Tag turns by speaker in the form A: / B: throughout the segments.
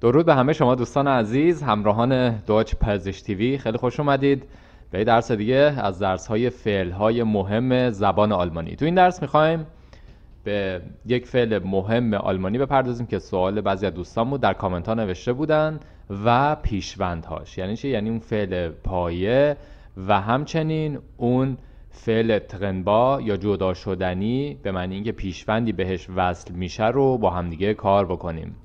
A: درود به همه شما دوستان عزیز همراهان دوچ پزش تیوی خیلی خوش اومدید به درس دیگه از درس های فعل های مهم زبان آلمانی تو این درس میخوایم به یک فعل مهم آلمانی بپردازیم که سوال بعضی از دوستان بود در کامنت ها نوشته بودن و پیشوندهاش یعنی یعنی اون فعل پایه و همچنین اون فعل ترنبا یا جدا شدنی به معنی اینکه پیشوندی بهش وصل میشه رو با همدیگه کار بکنیم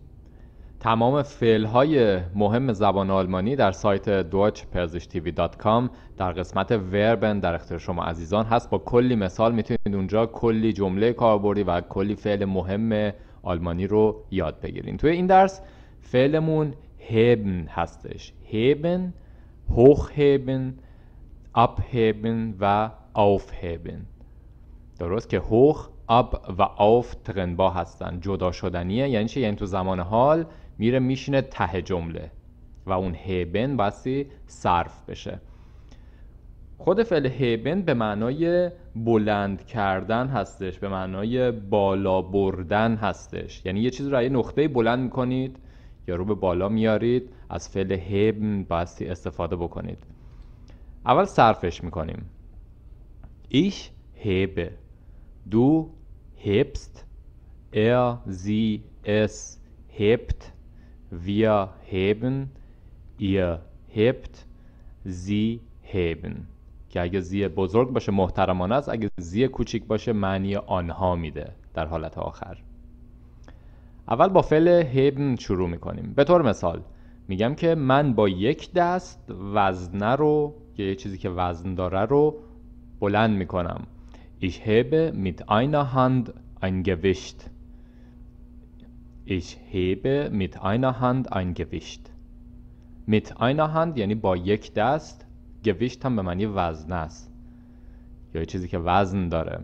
A: تمام فعل های مهم زبان آلمانی در سایت deutschpersischTV.com در قسمت وربن در اختیار شما عزیزان هست با کلی مثال میتونید اونجا کلی جمله کاربردی و کلی فعل مهم آلمانی رو یاد بگیرید توی این درس فعلمون هبن هستش هبن hochheben abheben و aufheben درست که hoch اب و آف ترنبا هستن جدا شدنیه یعنی چی یعنی تو زمان حال میره میشینه ته جمله و اون هبن بسی صرف بشه خود فعل هبن به معنای بلند کردن هستش به معنای بالا بردن هستش یعنی یه چیز رو یه نقطه بلند میکنید یا رو به بالا میارید از فعل هبن بسی استفاده بکنید اول صرفش میکنیم ایش هب، دو هبست ار زی اس Wir heben, ihr hebt, sie heben که اگه زی بزرگ باشه محترمانه است اگه زی کوچیک باشه معنی آنها میده در حالت آخر اول با فعل هبن شروع میکنیم به طور مثال میگم که من با یک دست وزنه رو یه چیزی که وزن داره رو بلند میکنم Ich hebe mit einer Hand ein Gewicht Ich hebe mit einer Hand ein Gewicht mit einer Hand یعنی با یک دست گویشت هم به معنی وزن است یا یه چیزی که وزن داره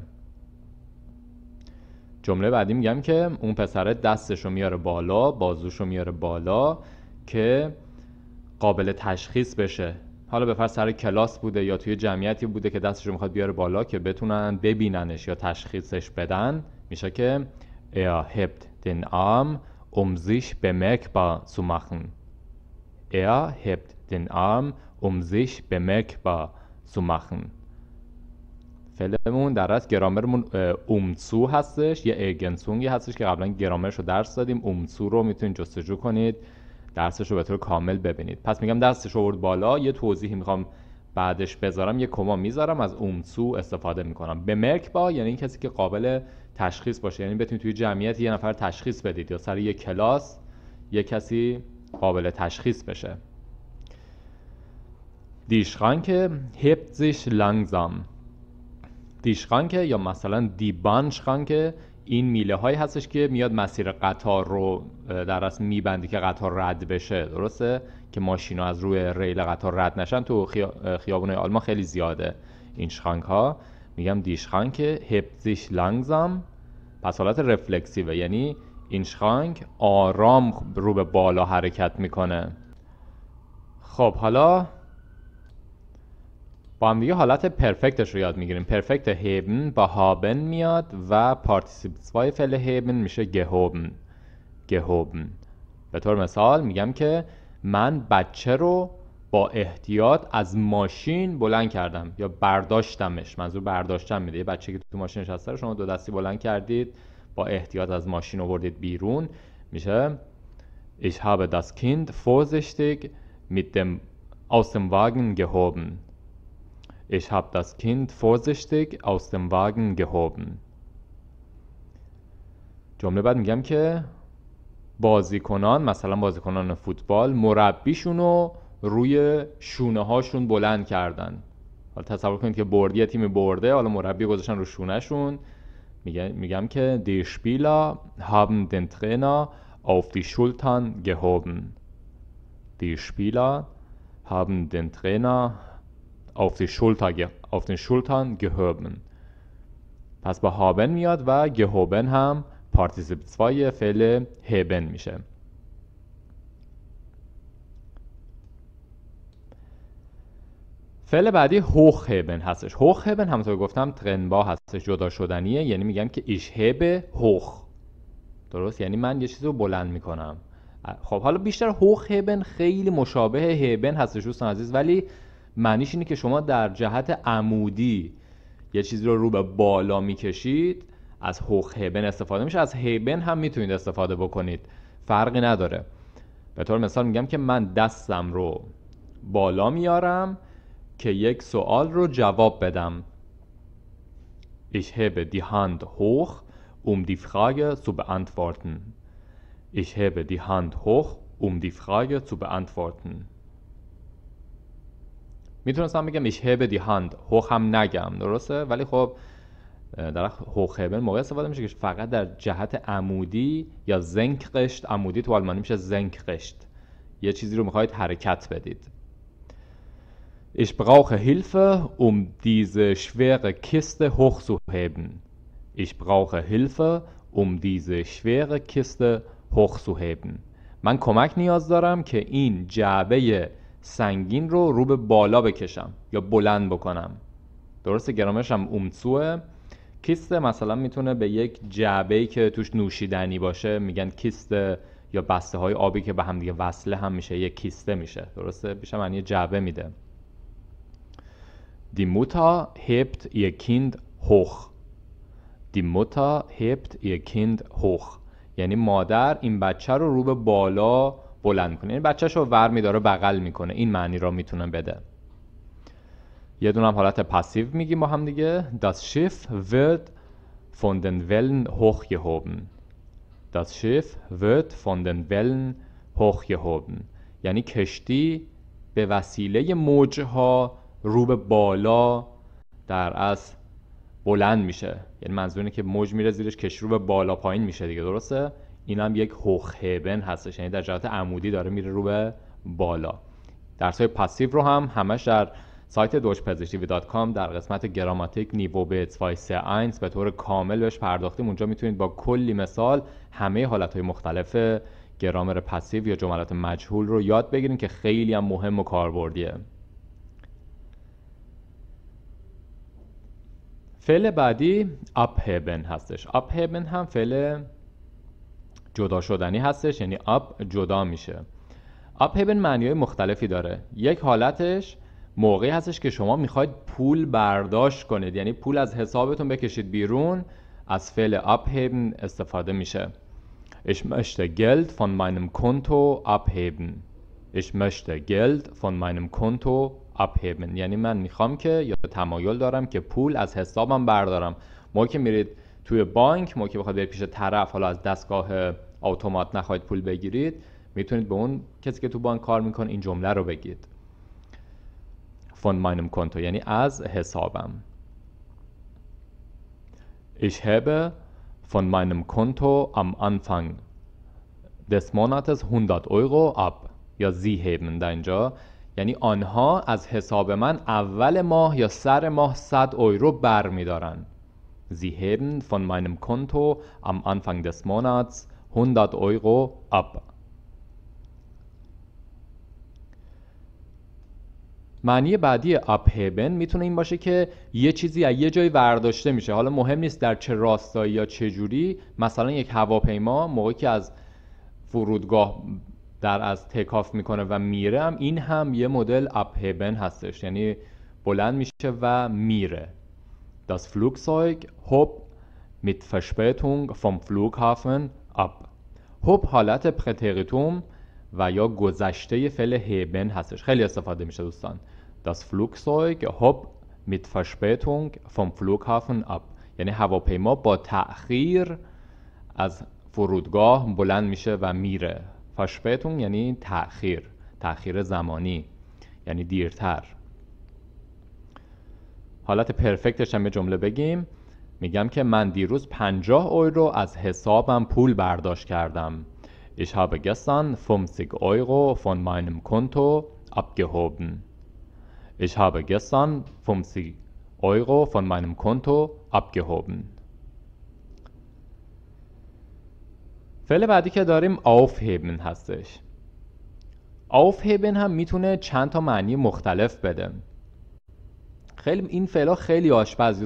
A: جمله بعدی میگم که اون پسره دستشو میاره بالا بازوشو میاره بالا که قابل تشخیص بشه حالا بفر سر کلاس بوده یا توی جمعیتی بوده که دستشو میخواد بیاره بالا که بتونن ببیننش یا تشخیصش بدن میشه که ایا هبت den Arm, um sich bemerkbar zu machen. Er hebt den Arm, um sich bemerkbar zu machen. فعلمون در از گرامرمون اومتسو هستش یه ایگنسونگی هستش که قبلا گرامرش رو درس دادیم اومتسو رو میتونید جستجو کنید درسش رو به طور کامل ببینید پس میگم دستش آورد بالا یه توضیحی میخوام بعدش بذارم یه کما میذارم از اومسو استفاده میکنم به مرک با یعنی این کسی که قابل تشخیص باشه یعنی بتونید توی جمعیت یه نفر تشخیص بدید یا سر یه کلاس یه کسی قابل تشخیص بشه دیشخانکه hebt لنگزام دیشخانک دیشخانکه یا مثلا دیبانشخانک این میله هایی هستش که میاد مسیر قطار رو در اصل میبندی که قطار رد بشه درسته که ماشینا از روی ریل قطار رد نشن تو خیابون آلمان خیلی زیاده این ها میگم دیشخانک هبزیش هپزیش لانگزام پس حالت رفلکسیوه یعنی این شخانک آرام رو به بالا حرکت میکنه خب حالا با هم دیگه حالت پرفکتش رو یاد میگیریم پرفکت هیبن با هابن میاد و وای فعل هیبن میشه گهوبن گهوبن به طور مثال میگم که من بچه رو با احتیاط از ماشین بلند کردم یا برداشتمش منظور برداشتم میده یه بچه که تو ماشین نشسته رو شما دو دستی بلند کردید با احتیاط از ماشین آوردید بیرون میشه Ich habe das Kind vorsichtig mit dem aus dem Wagen gehoben. Ich habe das Kind vorsichtig aus dem Wagen gehoben. جمله بعد میگم که بازیکنان مثلا بازیکنان فوتبال مربیشون رو روی شونه هاشون بلند کردن حالا تصور کنید که بردی تیم برده حالا مربی گذاشتن رو شونهشون میگم که دی شپیلا haben den Trainer auf die Schultern gehoben die Spieler haben den Trainer auf die پس با هابن میاد و گهوبن هم پارتیسیپ 2 فعل هبن میشه فعل بعدی هوخ هبن هستش هوخ هبن همونطور گفتم ترنبا هستش جدا شدنیه یعنی میگم که ایش هبه هوخ درست یعنی من یه چیزی رو بلند میکنم خب حالا بیشتر هوخ هبن خیلی مشابه هبن هستش دوستان عزیز ولی معنیش اینه که شما در جهت عمودی یه چیزی رو رو به بالا میکشید از هوخ هیبن استفاده میشه از هیبن هم میتونید استفاده بکنید فرقی نداره به طور مثال میگم که من دستم رو بالا میارم که یک سوال رو جواب بدم Ich hebe die Hand hoch, um die Frage zu beantworten. Ich hebe die Hand hoch, um die Frage zu beantworten. میتونستم بگم ایش هبه دی هند هوخ هم نگم درسته ولی خب در هوخبن موقع استفاده میشه که فقط در جهت عمودی یا زنک قشت عمودی تو آلمانی میشه زنک قشت یه چیزی رو میخواید حرکت بدید Ich brauche Hilfe, um diese schwere Kiste hochzuheben. Ich brauche Hilfe, um diese schwere Kiste hochzuheben. من کمک نیاز دارم که این جعبه سنگین رو رو به بالا بکشم یا بلند بکنم. درسته گرامش هم اومتسوه کیسته مثلا میتونه به یک جعبه که توش نوشیدنی باشه میگن کیست یا بسته های آبی که به هم دیگه وصله هم میشه یک کیسته میشه درسته بیشتر معنی جعبه میده دی موتا هبت یه کیند هوخ دی موتا هبت هوخ یعنی مادر این بچه رو رو به بالا بلند کنه یعنی بچهش رو ور میداره بغل میکنه این معنی را میتونه بده یه دونه هم حالت پسیو میگیم با هم دیگه Das Schiff wird von den Wellen hochgehoben Das Schiff wird von den Wellen hochgehoben یعنی کشتی به وسیله موجها رو به بالا در از بلند میشه یعنی منظور اینه که موج میره زیرش کشتی رو به بالا پایین میشه دیگه درسته این هم یک هوخهبن هستش یعنی در جهت عمودی داره میره رو به بالا درس های پسیو رو هم همش در سایت دوش در قسمت گراماتیک نیبو به سه اینس به طور کامل بهش پرداختیم اونجا میتونید با کلی مثال همه حالت های مختلف گرامر پسیو یا جملات مجهول رو یاد بگیرید که خیلی هم مهم و کاربردیه فعل بعدی هبن هستش هبن هم فعل جدا شدنی هستش یعنی اپ جدا میشه آب معنی های مختلفی داره یک حالتش موقعی هستش که شما میخواید پول برداشت کنید یعنی پول از حسابتون بکشید بیرون از فعل abheben استفاده میشه Ich möchte Geld von meinem Konto abheben. Ich möchte Geld von meinem Konto abheben. یعنی من میخوام که یا تمایل دارم که پول از حسابم بردارم. ما که میرید توی بانک، ما که بخواد برید پیش طرف حالا از دستگاه اتومات نخواهید پول بگیرید، میتونید به اون کسی که تو بانک کار میکنه این جمله رو بگید. von meinem Konto yani az hesabam. Ich habe von meinem Konto am Anfang des monats 100 Euro ab ja sie heben da اینجا یعنی آنها از حساب من اول ماه یا سر ماه 100 یورو بر می Sie heben von meinem Konto am Anfang des Monats 100 Euro ab. معنی بعدی آپهبن میتونه این باشه که یه چیزی از یه جایی ورداشته میشه حالا مهم نیست در چه راستایی یا چه جوری مثلا یک هواپیما موقعی که از فرودگاه در از تکاف میکنه و میره هم این هم یه مدل آپهبن هستش یعنی بلند میشه و میره Das Flugzeug hob mit Verspätung vom Flughafen ab. هوب حالت پرتریتوم و یا گذشته فعل هبن هستش خیلی استفاده میشه دوستان Das Flugzeug hob mit Verspätung vom Flughafen ab یعنی هواپیما با تأخیر از فرودگاه بلند میشه و میره فشپتون یعنی تأخیر تأخیر زمانی یعنی دیرتر حالت پرفکتش هم به جمله بگیم میگم که من دیروز 50 اویرو از حسابم پول برداشت کردم Ich habe gestern 50 Euro von meinem Konto abgehoben. Ich habe gestern 50 Euro von meinem Konto abgehoben. فعل بعدی که داریم aufheben هستش. aufheben هم میتونه چند تا معنی مختلف بده. خیلی این فعلا خیلی آشپز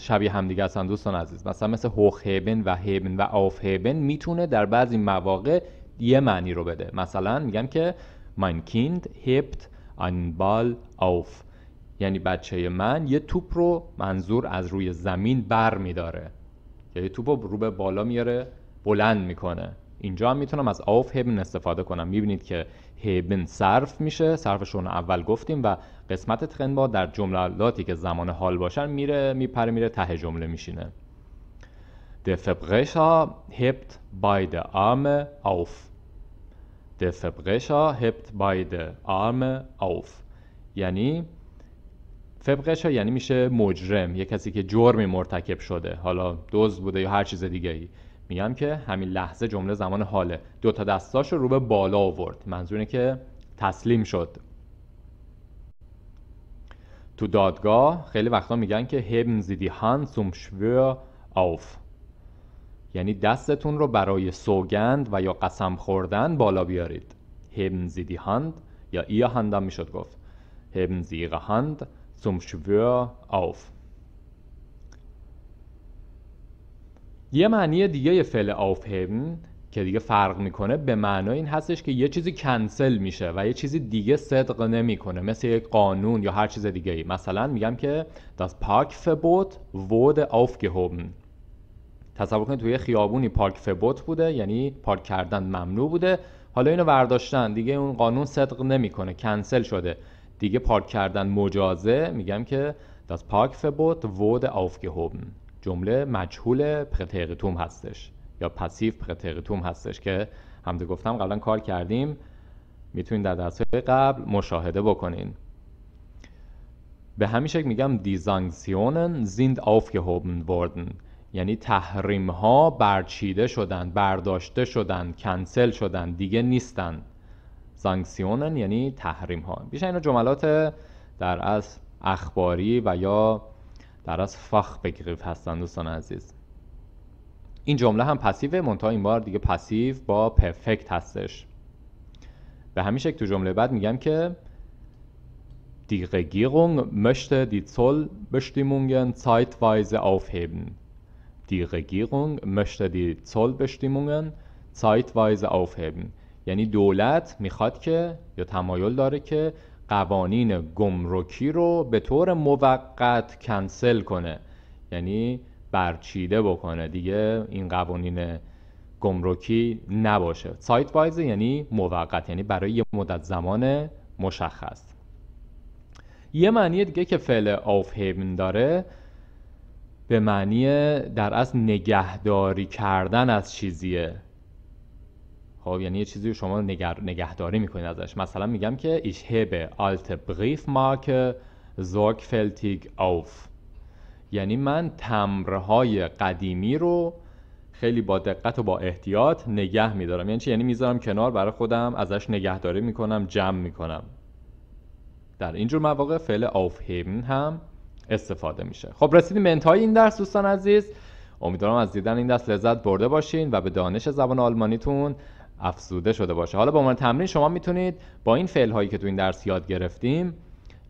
A: شبیه هم دیگه هستن دوستان عزیز. مثلا مثل hochheben و heben و aufheben میتونه در بعضی مواقع یه معنی رو بده. مثلا میگم که mein Kind hebt بال آف یعنی بچه من یه توپ رو منظور از روی زمین بر میداره یه توپ رو رو به بالا میاره بلند میکنه اینجا هم میتونم از آف هبن استفاده کنم میبینید که هبن صرف میشه صرفشون اول گفتیم و قسمت تخنبا در جملاتی که زمان حال باشن میره میپره میره ته جمله میشینه ده ها هبت باید آم آف Der Verbrecher hebt beide arme auf یعنی فبقشا یعنی میشه مجرم یه کسی که جرمی مرتکب شده حالا دزد بوده یا هر چیز دیگه ای میگم که همین لحظه جمله زمان حاله دو تا دستاش رو به بالا آورد منظوره که تسلیم شد تو دادگاه خیلی وقتا میگن که هبن زیدی هان سوم یعنی دستتون رو برای سوگند و یا قسم خوردن بالا بیارید هبن Sie die یا ihr هند هم میشد گفت heben Sie ihre Hand zum auf یه معنی دیگه فعل aufheben که دیگه فرق میکنه به معنای این هستش که یه چیزی کنسل میشه و یه چیزی دیگه صدق نمیکنه مثل یک قانون یا هر چیز دیگه ای مثلا میگم که das Parkverbot wurde aufgehoben تصور کنید توی خیابونی پارک فبوت بوده یعنی پارک کردن ممنوع بوده حالا اینو برداشتن دیگه اون قانون صدق نمیکنه کنسل شده دیگه پارک کردن مجازه میگم که داس پارک فبوت wurde aufgehoben جمله مجهول پرتریتوم هستش یا پسیو پرتریتوم هستش که همده گفتم قبلا کار کردیم میتونید در درس قبل مشاهده بکنین به همین شکل میگم دیزانکسیونن sind aufgehoben وردن یعنی تحریم ها برچیده شدن برداشته شدن کنسل شدن دیگه نیستن سانکسیونن یعنی تحریم ها بیشتر اینا جملات در از اخباری و یا در از فخ بگریف هستن دوستان عزیز این جمله هم پسیوه منتها این بار دیگه پسیو با پرفکت هستش به همین شکل تو جمله بعد میگم که Die Regierung möchte die Zollbestimmungen zeitweise aufheben. die Regierung möchte die Zollbestimmungen zeitweise aufheben یعنی دولت میخواد که یا تمایل داره که قوانین گمرکی رو به طور موقت کنسل کنه یعنی برچیده بکنه دیگه این قوانین گمرکی نباشه سایت وایز یعنی موقت یعنی برای یه مدت زمان مشخص یه معنی دیگه که فعل aufheben داره به معنی در اصل نگهداری کردن از چیزیه خب یعنی یه چیزی شما نگهداری میکنید ازش مثلا میگم که ایش هبه آلت بریف مارک یعنی من تمرهای قدیمی رو خیلی با دقت و با احتیاط نگه میدارم یعنی چی؟ یعنی میذارم کنار برای خودم ازش نگهداری میکنم جمع میکنم در اینجور مواقع فعل aufheben هم استفاده میشه خب رسیدیم به انتهای این درس دوستان عزیز امیدوارم از دیدن این درس لذت برده باشین و به دانش زبان آلمانیتون افزوده شده باشه حالا به عنوان تمرین شما میتونید با این فعل هایی که تو این درس یاد گرفتیم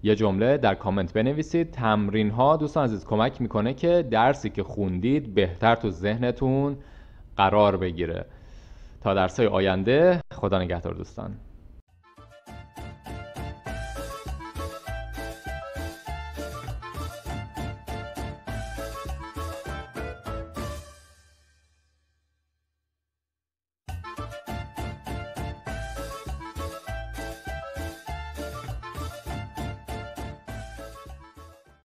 A: یه جمله در کامنت بنویسید تمرین ها دوستان عزیز کمک میکنه که درسی که خوندید بهتر تو ذهنتون قرار بگیره تا درس های آینده خدا نگهدار دوستان